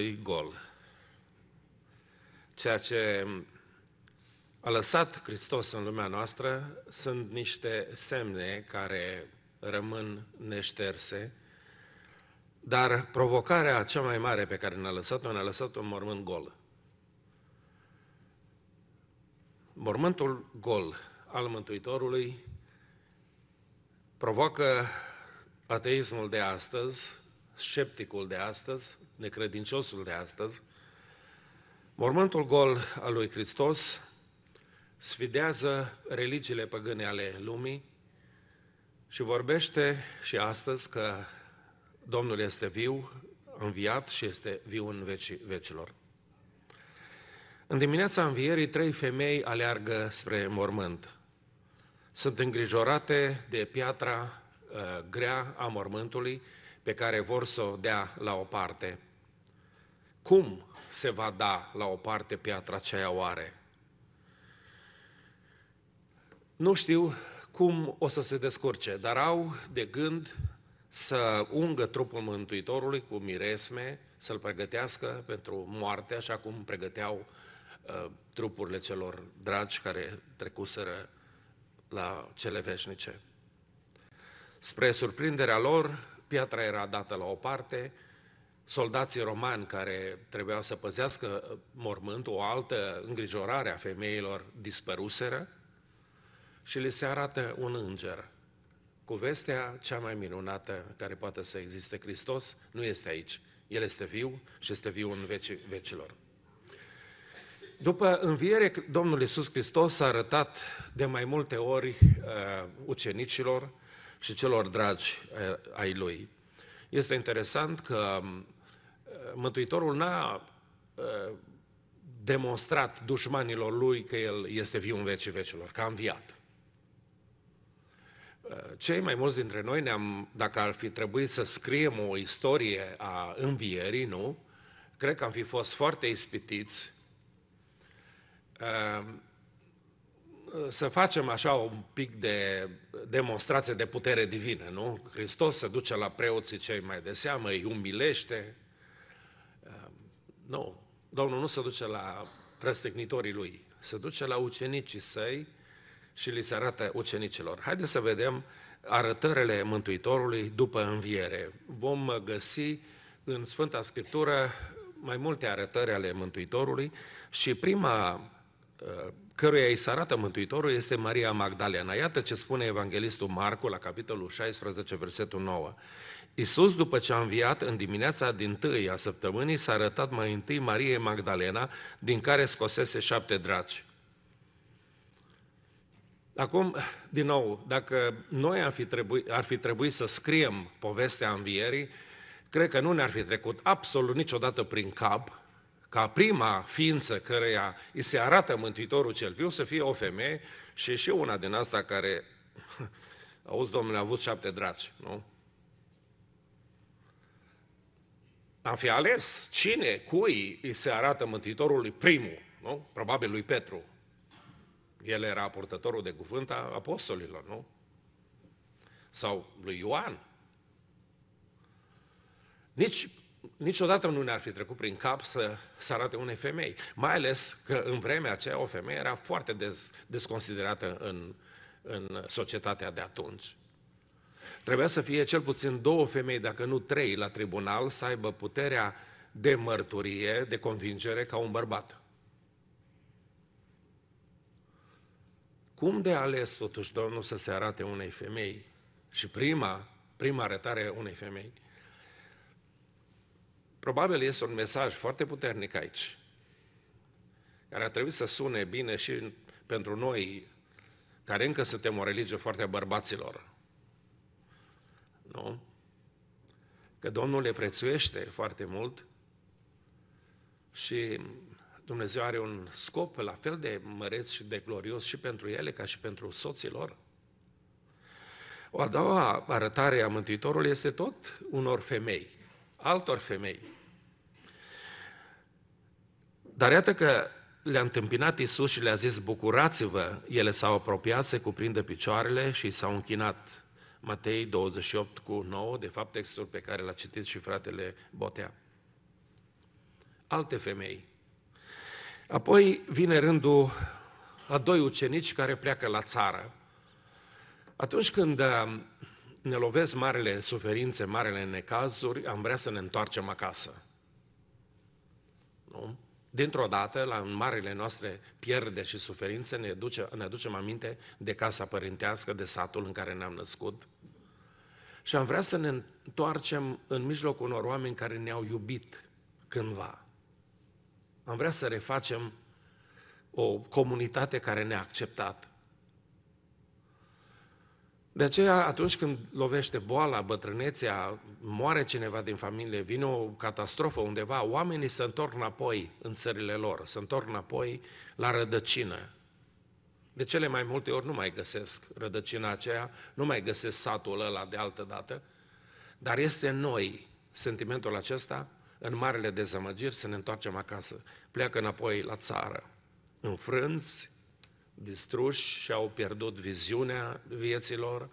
e gol. Ceea ce a lăsat Hristos în lumea noastră sunt niște semne care rămân neșterse, dar provocarea cea mai mare pe care ne-a lăsat-o, ne-a lăsat-o în mormânt gol. Mormântul gol al Mântuitorului provoacă ateismul de astăzi, scepticul de astăzi, necredinciosul de astăzi, mormântul gol al lui Hristos sfidează religiile păgâne ale lumii și vorbește și astăzi că Domnul este viu, înviat și este viu în veci, vecilor. În dimineața învierii, trei femei aleargă spre mormânt. Sunt îngrijorate de piatra uh, grea a mormântului, pe care vor să o dea la o parte. Cum se va da la o parte piatra aceea oare? Nu știu cum o să se descurce, dar au de gând să ungă trupul Mântuitorului cu miresme, să-l pregătească pentru moarte, așa cum pregăteau uh, trupurile celor dragi care trecuseră la cele veșnice. Spre surprinderea lor, piatra era dată la o parte, soldații romani care trebuiau să păzească mormânt, o altă îngrijorare a femeilor dispăruseră și le se arată un înger cu vestea cea mai minunată care poate să existe. Hristos nu este aici, El este viu și este viu în veci, vecilor. După înviere, Domnul Iisus Hristos a arătat de mai multe ori uh, ucenicilor și celor dragi ai lui. Este interesant că Mântuitorul n-a demonstrat dușmanilor lui că el este viu în vecii vecilor, că a înviat. Cei mai mulți dintre noi ne-am, dacă ar fi trebuit să scriem o istorie a învierii, nu? Cred că am fi fost foarte ispitiți să facem așa un pic de demonstrație de putere divină, nu? Hristos se duce la preoții cei mai de seamă, îi umilește. Ehm, nu, Domnul nu se duce la răstignitorii lui, se duce la ucenicii săi și li se arată ucenicilor. Haideți să vedem arătările Mântuitorului după înviere. Vom găsi în Sfânta Scriptură mai multe arătări ale Mântuitorului și prima ehm, căruia îi se arată Mântuitorul, este Maria Magdalena. Iată ce spune Evanghelistul Marcu la capitolul 16, versetul 9. Iisus, după ce a înviat în dimineața din tâi a săptămânii, s-a arătat mai întâi Marie Magdalena, din care scosese șapte draci. Acum, din nou, dacă noi ar fi, trebuit, ar fi trebuit să scriem povestea învierii, cred că nu ne-ar fi trecut absolut niciodată prin cap ca prima ființă căreia îi se arată Mântuitorul cel viu să fie o femeie și și una din asta care, auzi, domnule, a avut șapte draci, nu? Am fi ales cine, cui îi se arată Mântuitorului primul, nu? Probabil lui Petru. El era purtătorul de cuvânt a apostolilor, nu? Sau lui Ioan. Nici niciodată nu ne-ar fi trecut prin cap să, să arate unei femei. Mai ales că în vremea aceea o femeie era foarte des, desconsiderată în, în societatea de atunci. Trebuia să fie cel puțin două femei, dacă nu trei, la tribunal să aibă puterea de mărturie, de convingere ca un bărbat. Cum de ales totuși Domnul să se arate unei femei? Și prima, prima arătare unei femei Probabil este un mesaj foarte puternic aici, care ar trebui să sune bine și pentru noi, care încă suntem o religie foarte a bărbaților. Nu? Că Domnul le prețuiește foarte mult și Dumnezeu are un scop la fel de măreț și de glorios și pentru ele ca și pentru soților. O a doua arătare a Mântuitorului este tot unor femei, altor femei. Dar iată că le-a întâmpinat Isus și le-a zis, bucurați-vă, ele s-au apropiat, se cuprindă picioarele și s-au închinat. Matei 28 cu 9, de fapt textul pe care l-a citit și fratele Botea. Alte femei. Apoi vine rândul a doi ucenici care pleacă la țară. Atunci când um, ne lovesc marele suferințe, marele necazuri, am vrea să ne întoarcem acasă. Nu? Dintr-o dată, la marele noastre pierde și suferințe, ne, duce, ne aducem aminte de casa părintească, de satul în care ne-am născut. Și am vrea să ne întoarcem în mijlocul unor oameni care ne-au iubit cândva. Am vrea să refacem o comunitate care ne-a acceptat. De aceea, atunci când lovește boala, bătrânețea, moare cineva din familie, vine o catastrofă undeva, oamenii se întorc înapoi în țările lor, se întorc înapoi la rădăcină. De cele mai multe ori nu mai găsesc rădăcina aceea, nu mai găsesc satul ăla de altă dată, dar este în noi sentimentul acesta, în marele dezamăgiri, să ne întoarcem acasă. Pleacă înapoi la țară, în distruși și au pierdut viziunea vieților,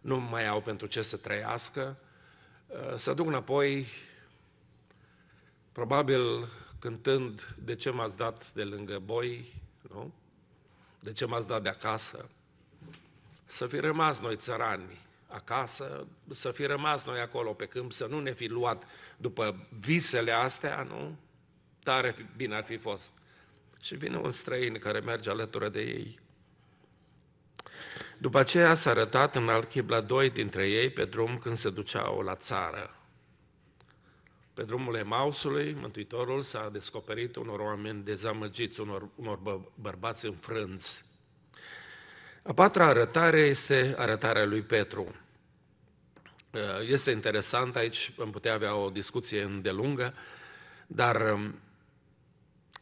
nu mai au pentru ce să trăiască, uh, să duc înapoi, probabil cântând De ce m-ați dat de lângă boi, nu? De ce m-ați dat de acasă? Să fi rămas noi țărani acasă, să fi rămas noi acolo pe câmp, să nu ne fi luat după visele astea, nu? Tare bine ar fi fost. Și vine un străin care merge alături de ei. După aceea s-a arătat în alchib la doi dintre ei pe drum când se duceau la țară. Pe drumul Emausului, Mântuitorul s-a descoperit unor oameni dezamăgiți, unor, unor bă, bărbați înfrânți. A patra arătare este arătarea lui Petru. Este interesant, aici am putea avea o discuție îndelungă, dar um,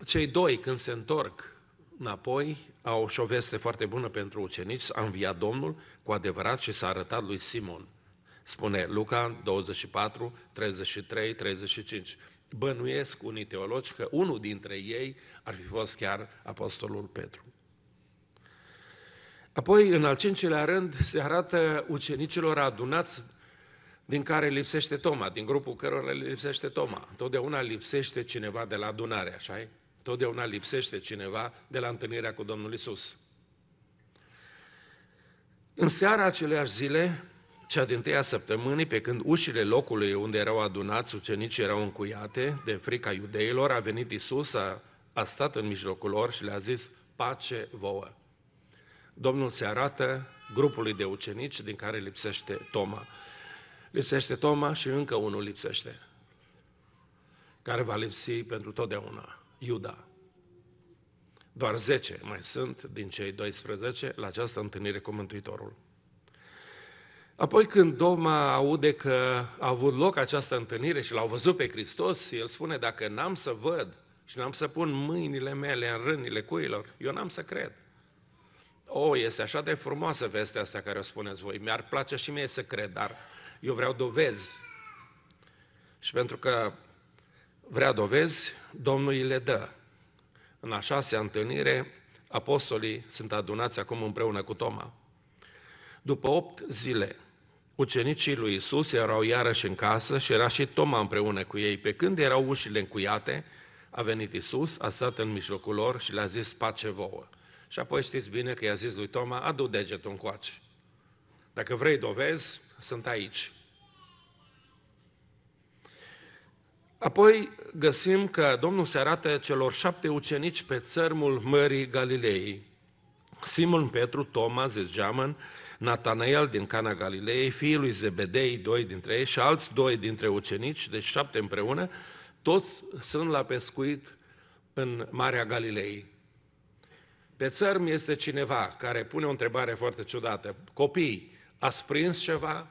cei doi, când se întorc înapoi, au și o veste foarte bună pentru ucenici, a înviat Domnul cu adevărat și s-a arătat lui Simon. Spune Luca 24, 33, 35. Bănuiesc unii teologi că unul dintre ei ar fi fost chiar Apostolul Petru. Apoi, în al cincilea rând, se arată ucenicilor adunați din care lipsește Toma, din grupul cărora lipsește Toma. Totdeauna lipsește cineva de la adunare, așa e? Totdeauna lipsește cineva de la întâlnirea cu Domnul Isus. În seara aceleași zile, cea din tâia săptămânii, pe când ușile locului unde erau adunați ucenicii erau încuiate de frica iudeilor, a venit Isus, a, a stat în mijlocul lor și le-a zis, pace vouă. Domnul se arată grupului de ucenici din care lipsește Toma. Lipsește Toma și încă unul lipsește, care va lipsi pentru totdeauna. Iuda. Doar 10 mai sunt din cei 12 la această întâlnire cu Mântuitorul. Apoi când Doma aude că a avut loc această întâlnire și l-au văzut pe Hristos, el spune, dacă n-am să văd și n-am să pun mâinile mele în rânile cuilor, eu n-am să cred. O, oh, este așa de frumoasă vestea asta care o spuneți voi. Mi-ar place și mie să cred, dar eu vreau dovezi. Și pentru că vrea dovezi, Domnul îi le dă. În a șasea întâlnire, apostolii sunt adunați acum împreună cu Toma. După opt zile, ucenicii lui Isus erau iarăși în casă și era și Toma împreună cu ei. Pe când erau ușile încuiate, a venit Isus, a stat în mijlocul lor și le-a zis pace vouă. Și apoi știți bine că i-a zis lui Toma, adu degetul încoace. Dacă vrei dovezi, sunt aici. Apoi găsim că Domnul se arată celor șapte ucenici pe țărmul Mării Galilei. Simon Petru, Toma, Zezgeamăn, Natanael din Cana Galilei, fiul lui Zebedei, doi dintre ei, și alți doi dintre ucenici, deci șapte împreună, toți sunt la pescuit în Marea Galilei. Pe țărm este cineva care pune o întrebare foarte ciudată. Copii, ați prins ceva?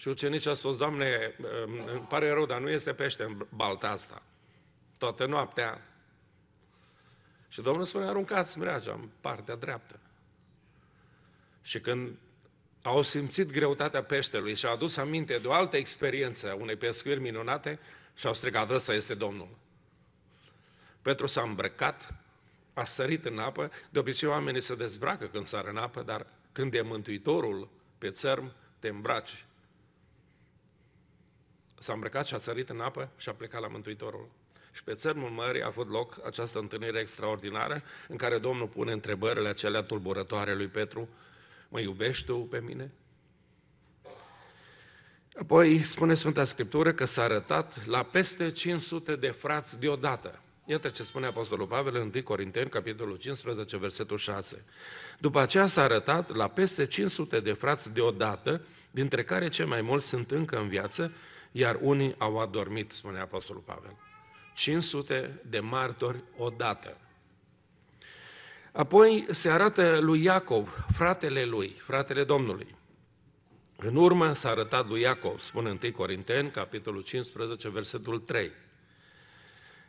Și ucenicii au spus, Doamne, îmi pare rău, dar nu iese pește în balta asta. Toată noaptea. Și Domnul spune, aruncați mreaja în partea dreaptă. Și când au simțit greutatea peștelui și au adus aminte de o altă experiență, unei pescuiri minunate, și au strigat, ăsta este Domnul. Petru s-a îmbrăcat, a sărit în apă, de obicei oamenii se dezbracă când sar în apă, dar când e Mântuitorul pe țărm, te îmbraci s-a îmbrăcat și a sărit în apă și a plecat la Mântuitorul. Și pe țărmul mării a avut loc această întâlnire extraordinară în care Domnul pune întrebările acelea tulburătoare lui Petru. Mă iubești tu pe mine? Apoi spune Sfânta Scriptură că s-a arătat la peste 500 de frați deodată. Iată ce spune Apostolul Pavel în 1 Corinteni, capitolul 15, versetul 6. După aceea s-a arătat la peste 500 de frați deodată, dintre care cei mai mulți sunt încă în viață iar unii au adormit, spune Apostolul Pavel. 500 de martori odată. Apoi se arată lui Iacov, fratele lui, fratele Domnului. În urmă s-a arătat lui Iacov, spune 1 Corinteni, capitolul 15, versetul 3.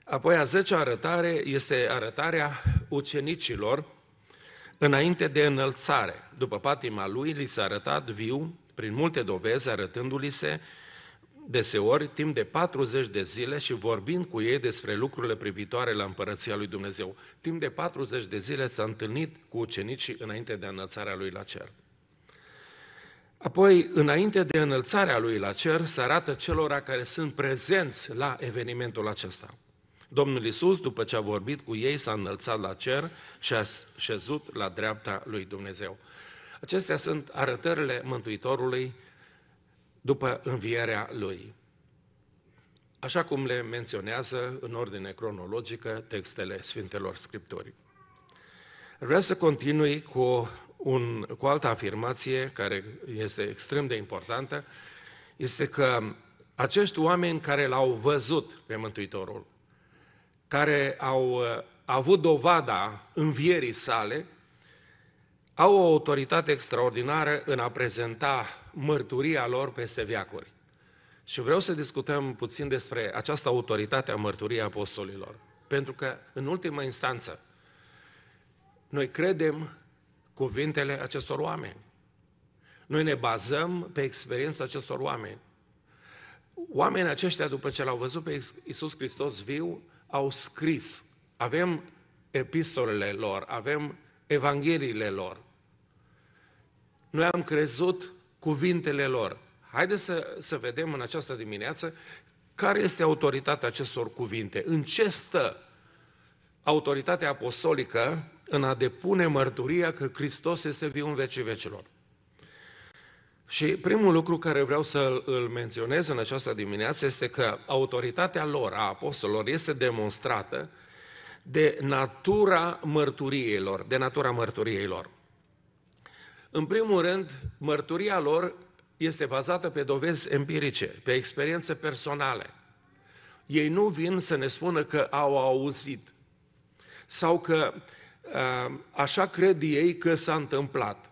Apoi a 10 arătare este arătarea ucenicilor înainte de înălțare. După patima lui, li s-a arătat viu, prin multe dovezi, arătându-li se deseori timp de 40 de zile și vorbind cu ei despre lucrurile privitoare la împărăția lui Dumnezeu. Timp de 40 de zile s-a întâlnit cu ucenicii înainte de înălțarea lui la cer. Apoi, înainte de înălțarea lui la cer, se arată celora care sunt prezenți la evenimentul acesta. Domnul Isus, după ce a vorbit cu ei, s-a înălțat la cer și a șezut la dreapta lui Dumnezeu. Acestea sunt arătările Mântuitorului după învierea lui. Așa cum le menționează în ordine cronologică textele Sfintelor Scripturii. Vreau să continui cu, un, cu altă afirmație care este extrem de importantă, este că acești oameni care l-au văzut pe Mântuitorul, care au uh, avut dovada învierii sale, au o autoritate extraordinară în a prezenta mărturia lor peste viacuri. Și vreau să discutăm puțin despre această autoritate a mărturiei apostolilor. Pentru că, în ultima instanță, noi credem cuvintele acestor oameni. Noi ne bazăm pe experiența acestor oameni. Oamenii aceștia, după ce l-au văzut pe Iisus Hristos viu, au scris. Avem epistolele lor, avem Evangheliile lor. Noi am crezut cuvintele lor. Haideți să, să vedem în această dimineață care este autoritatea acestor cuvinte. În ce stă autoritatea apostolică în a depune mărturia că Hristos este viu în vecii vecilor. Și primul lucru care vreau să îl menționez în această dimineață este că autoritatea lor, a apostolilor, este demonstrată de natura mărturiilor, de natura mărturiilor. În primul rând, mărturia lor este bazată pe dovezi empirice, pe experiențe personale. Ei nu vin să ne spună că au auzit sau că uh, așa cred ei că s-a întâmplat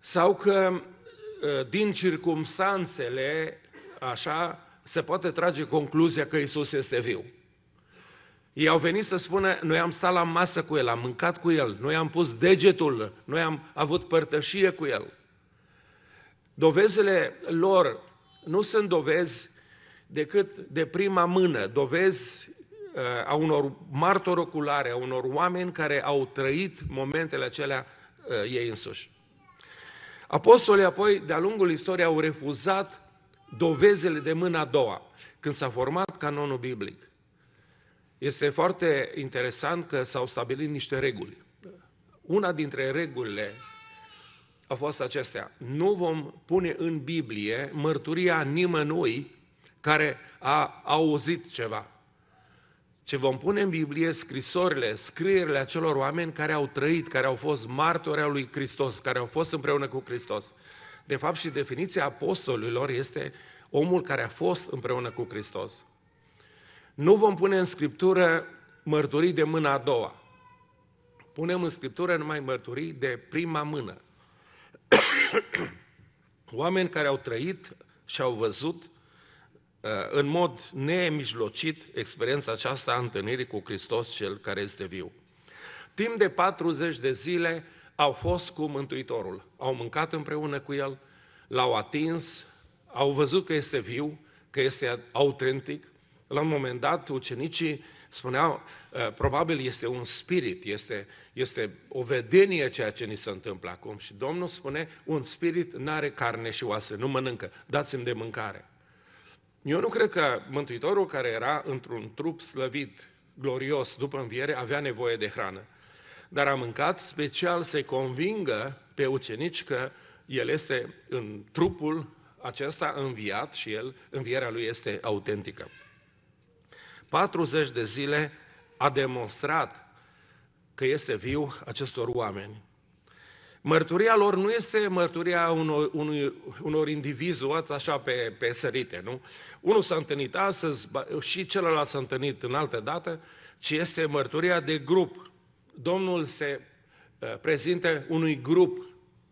sau că uh, din circumstanțele așa se poate trage concluzia că Isus este viu. Ei au venit să spună, noi am stat la masă cu el, am mâncat cu el, noi am pus degetul, noi am avut părtășie cu el. Dovezele lor nu sunt dovezi decât de prima mână, dovezi uh, a unor martori oculare, a unor oameni care au trăit momentele acelea uh, ei însuși. Apostolii apoi, de-a lungul istoriei, au refuzat dovezele de mâna a doua, când s-a format canonul biblic. Este foarte interesant că s-au stabilit niște reguli. Una dintre regulile a fost acestea. Nu vom pune în Biblie mărturia nimănui care a auzit ceva, ce vom pune în Biblie scrisorile, scrierile acelor oameni care au trăit, care au fost martori al lui Hristos, care au fost împreună cu Hristos. De fapt, și definiția apostolilor este omul care a fost împreună cu Hristos. Nu vom pune în Scriptură mărturii de mâna a doua. Punem în Scriptură numai mărturii de prima mână. Oameni care au trăit și au văzut uh, în mod nemijlocit experiența aceasta a întâlnirii cu Hristos cel care este viu. Timp de 40 de zile au fost cu Mântuitorul, au mâncat împreună cu el, l-au atins, au văzut că este viu, că este autentic, la un moment dat, ucenicii spuneau, eh, probabil este un spirit, este, este o vedenie ceea ce ni se întâmplă acum. Și Domnul spune, un spirit nu are carne și oase, nu mănâncă, dați-mi de mâncare. Eu nu cred că Mântuitorul care era într-un trup slăvit, glorios, după înviere, avea nevoie de hrană. Dar a mâncat special să-i convingă pe ucenici că el este în trupul acesta înviat și el, învierea lui este autentică. 40 de zile a demonstrat că este viu acestor oameni. Mărturia lor nu este mărturia unor, unui, unor indivizi luați așa pe, pe sărite, nu? Unul s-a întâlnit astăzi și celălalt s-a întâlnit în altă dată, ci este mărturia de grup. Domnul se uh, prezintă unui grup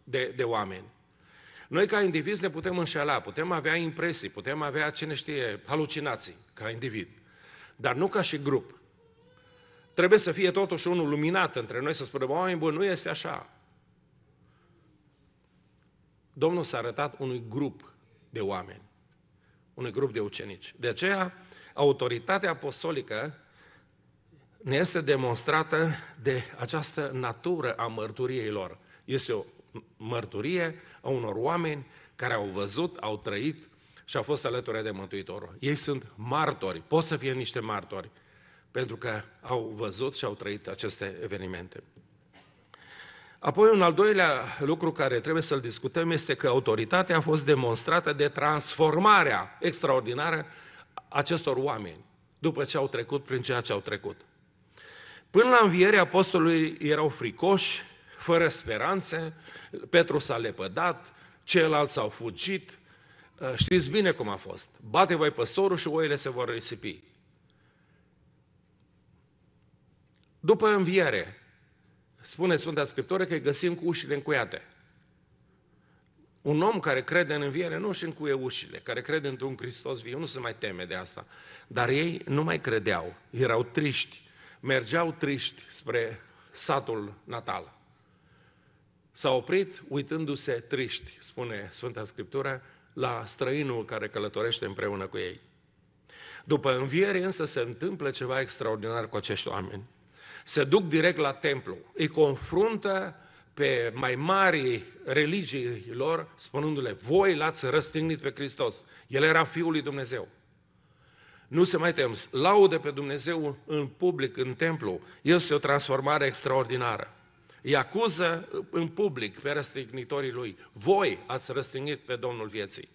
de, de oameni. Noi ca indivizi ne putem înșela, putem avea impresii, putem avea, cine știe, halucinații ca individ dar nu ca și grup. Trebuie să fie totuși unul luminat între noi, să spunem, oameni buni, nu este așa. Domnul s-a arătat unui grup de oameni, unui grup de ucenici. De aceea, autoritatea apostolică ne este demonstrată de această natură a mărturiei lor. Este o mărturie a unor oameni care au văzut, au trăit și au fost alături de Mântuitorul. Ei sunt martori, pot să fie niște martori, pentru că au văzut și au trăit aceste evenimente. Apoi, un al doilea lucru care trebuie să-l discutăm este că autoritatea a fost demonstrată de transformarea extraordinară acestor oameni, după ce au trecut prin ceea ce au trecut. Până la înviere, apostolului erau fricoși, fără speranțe, Petru s-a lepădat, ceilalți au fugit, Uh, știți bine cum a fost. Bate voi păstorul și oile se vor risipi. După înviere, spune Sfânta Scriptură că îi găsim cu ușile încuiate. Un om care crede în înviere nu își încuie ușile, care crede într-un Hristos viu, nu se mai teme de asta. Dar ei nu mai credeau, erau triști, mergeau triști spre satul natal. S-a oprit uitându-se triști, spune Sfânta Scriptură, la străinul care călătorește împreună cu ei. După înviere însă se întâmplă ceva extraordinar cu acești oameni. Se duc direct la templu, îi confruntă pe mai mari religii lor, spunându-le, voi l-ați răstignit pe Hristos, el era Fiul lui Dumnezeu. Nu se mai tem, laudă pe Dumnezeu în public, în templu, este o transformare extraordinară. Îi acuză în public pe răstignitorii lui. Voi ați răstignit pe Domnul vieții.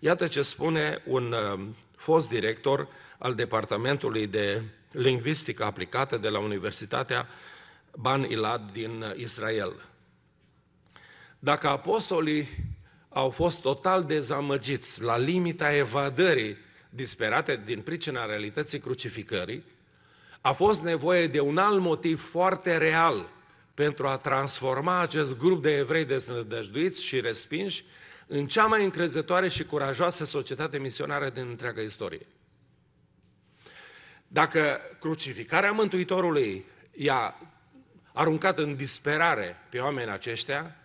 Iată ce spune un uh, fost director al Departamentului de Lingvistică Aplicată de la Universitatea Ban Ilad din uh, Israel. Dacă apostolii au fost total dezamăgiți la limita evadării disperate din pricina realității crucificării, a fost nevoie de un alt motiv foarte real pentru a transforma acest grup de evrei deznădăjduiți și respinși în cea mai încrezătoare și curajoasă societate misionară din întreaga istorie. Dacă crucificarea Mântuitorului i-a aruncat în disperare pe oamenii aceștia,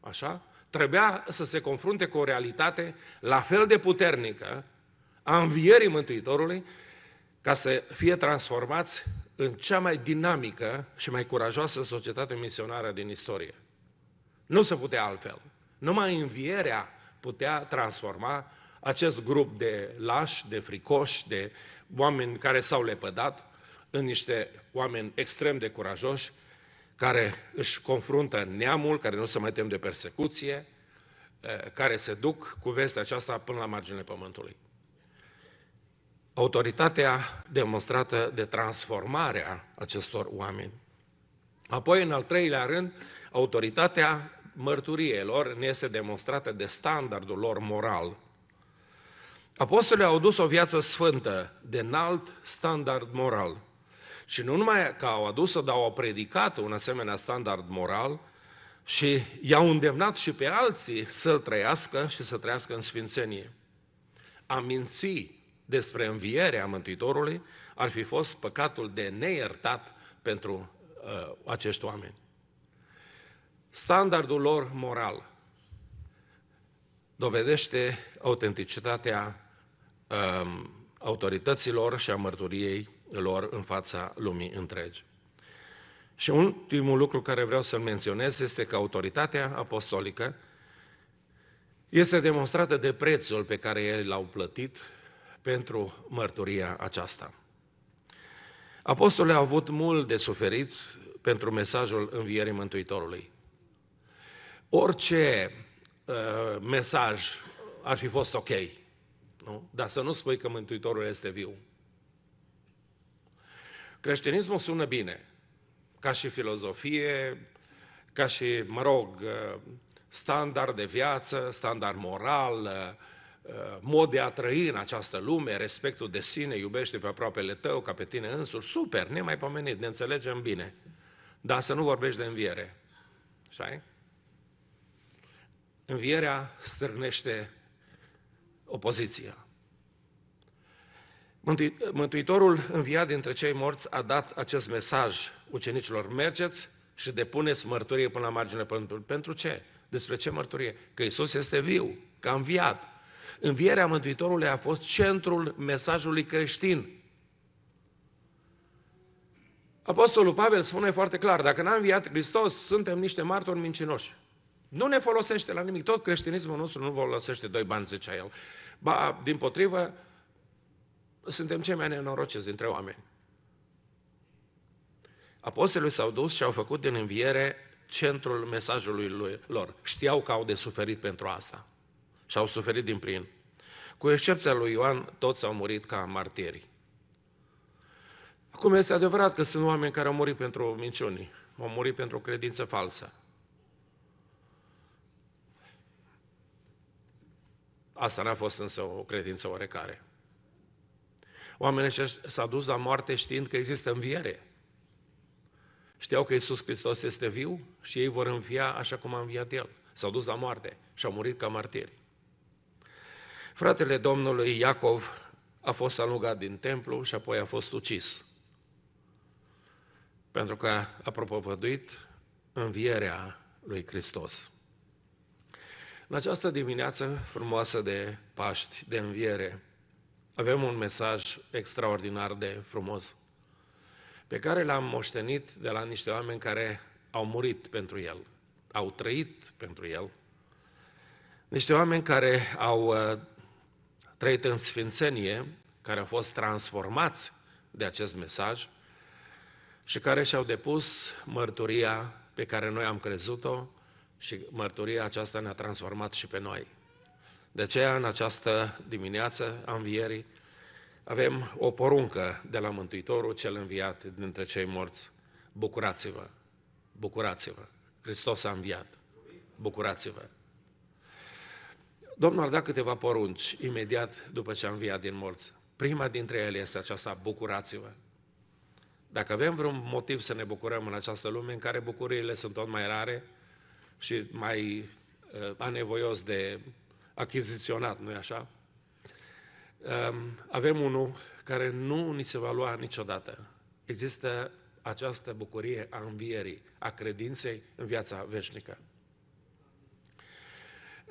așa, trebuia să se confrunte cu o realitate la fel de puternică a învierii Mântuitorului ca să fie transformați în cea mai dinamică și mai curajoasă societate misionară din istorie. Nu se putea altfel. Numai învierea putea transforma acest grup de lași, de fricoși, de oameni care s-au lepădat în niște oameni extrem de curajoși care își confruntă neamul, care nu se mai tem de persecuție, eh, care se duc cu vestea aceasta până la marginile pământului autoritatea demonstrată de transformarea acestor oameni. Apoi, în al treilea rând, autoritatea mărturielor ne este demonstrată de standardul lor moral. Apostolii au dus o viață sfântă, de înalt standard moral. Și nu numai că au adus-o, dar au predicat un asemenea standard moral și i-au îndemnat și pe alții să-l trăiască și să trăiască în sfințenie. A minți despre învierea Mântuitorului ar fi fost păcatul de neiertat pentru uh, acești oameni. Standardul lor moral dovedește autenticitatea uh, autorităților și a mărturiei lor în fața lumii întregi. Și ultimul lucru care vreau să-l menționez este că autoritatea apostolică este demonstrată de prețul pe care ei l-au plătit pentru mărturia aceasta. Apostolii au avut mult de suferit pentru mesajul învierii Mântuitorului. Orice uh, mesaj ar fi fost ok, nu? dar să nu spui că Mântuitorul este viu. Creștinismul sună bine, ca și filozofie, ca și, mă rog, uh, standard de viață, standard moral, uh, mod de a trăi în această lume, respectul de sine, iubește pe aproapele tău ca pe tine însuși, super, nemaipomenit, ne înțelegem bine. Dar să nu vorbești de înviere. Așa Învierea stârnește opoziția. Mântuitorul înviat dintre cei morți a dat acest mesaj ucenicilor, mergeți și depuneți mărturie până la margine. Pentru, pentru ce? Despre ce mărturie? Că Isus este viu, că a înviat, Învierea Mântuitorului a fost centrul mesajului creștin. Apostolul Pavel spune foarte clar, dacă n-a înviat Hristos, suntem niște martori mincinoși. Nu ne folosește la nimic. Tot creștinismul nostru nu folosește doi bani, zicea el. Ba, din potrivă, suntem cei mai nenorociți dintre oameni. Apostolii s-au dus și au făcut din înviere centrul mesajului lor. Știau că au de suferit pentru asta și au suferit din plin. Cu excepția lui Ioan, toți au murit ca martiri. Acum este adevărat că sunt oameni care au murit pentru minciuni, au murit pentru o credință falsă. Asta n-a fost însă o credință oarecare. Oamenii aceștia s-au dus la moarte știind că există înviere. Știau că Isus Hristos este viu și ei vor învia așa cum a înviat El. S-au dus la moarte și au murit ca martiri. Fratele Domnului Iacov a fost alugat din templu și apoi a fost ucis. Pentru că a propovăduit învierea lui Hristos. În această dimineață frumoasă de Paști, de înviere, avem un mesaj extraordinar de frumos, pe care l-am moștenit de la niște oameni care au murit pentru el, au trăit pentru el, niște oameni care au uh, trăit în sfințenie, care au fost transformați de acest mesaj și care și-au depus mărturia pe care noi am crezut-o și mărturia aceasta ne-a transformat și pe noi. De aceea, în această dimineață a învierii, avem o poruncă de la Mântuitorul cel înviat dintre cei morți. Bucurați-vă! Bucurați-vă! Hristos a înviat! Bucurați-vă! Domnul ar da câteva porunci imediat după ce am via din morți. Prima dintre ele este aceasta, bucurați-vă. Dacă avem vreun motiv să ne bucurăm în această lume în care bucuriile sunt tot mai rare și mai uh, anevoios de achiziționat, nu-i așa? Uh, avem unul care nu ni se va lua niciodată. Există această bucurie a învierii, a credinței în viața veșnică.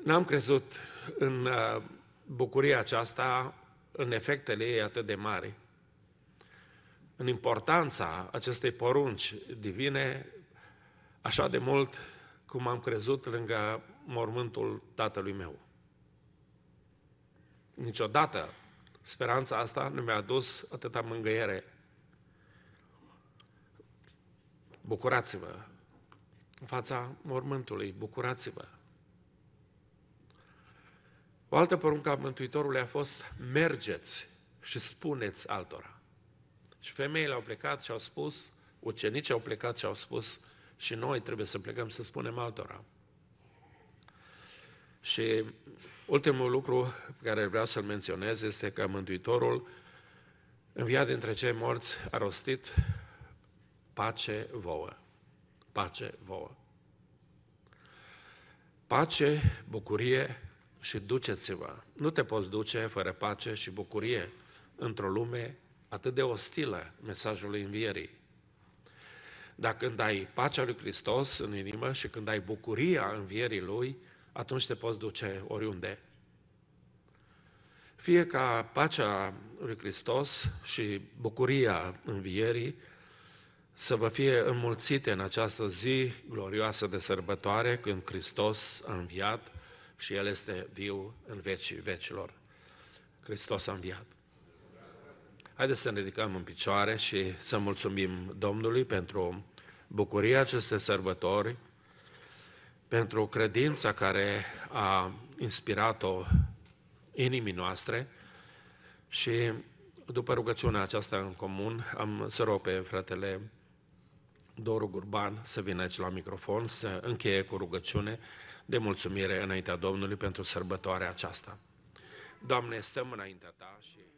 N-am crezut în uh, bucuria aceasta, în efectele ei atât de mari, în importanța acestei porunci divine, așa de mult cum am crezut lângă mormântul tatălui meu. Niciodată speranța asta nu mi-a adus atâta mângâiere. Bucurați-vă în fața mormântului, bucurați-vă o altă poruncă a Mântuitorului a fost, mergeți și spuneți altora. Și femeile au plecat și au spus, ucenicii au plecat și au spus, și noi trebuie să plecăm să spunem altora. Și ultimul lucru pe care vreau să-l menționez este că Mântuitorul, înviat dintre cei morți, a rostit pace vouă. Pace vouă. Pace, bucurie, și duceți-vă. Nu te poți duce fără pace și bucurie într-o lume atât de ostilă mesajului învierii. Dar când ai pacea lui Hristos în inimă și când ai bucuria învierii Lui, atunci te poți duce oriunde. Fie ca pacea lui Hristos și bucuria învierii să vă fie înmulțite în această zi glorioasă de sărbătoare, când Hristos a înviat, și El este viu în vecii vecilor. Hristos a înviat. Haideți să ne ridicăm în picioare și să mulțumim Domnului pentru bucuria acestei sărbători, pentru credința care a inspirat-o inimii noastre și după rugăciunea aceasta în comun, am să rog pe fratele Doru Gurban să vină aici la microfon, să încheie cu rugăciune de mulțumire înaintea Domnului pentru sărbătoarea aceasta. Doamne, stăm înaintea Ta și...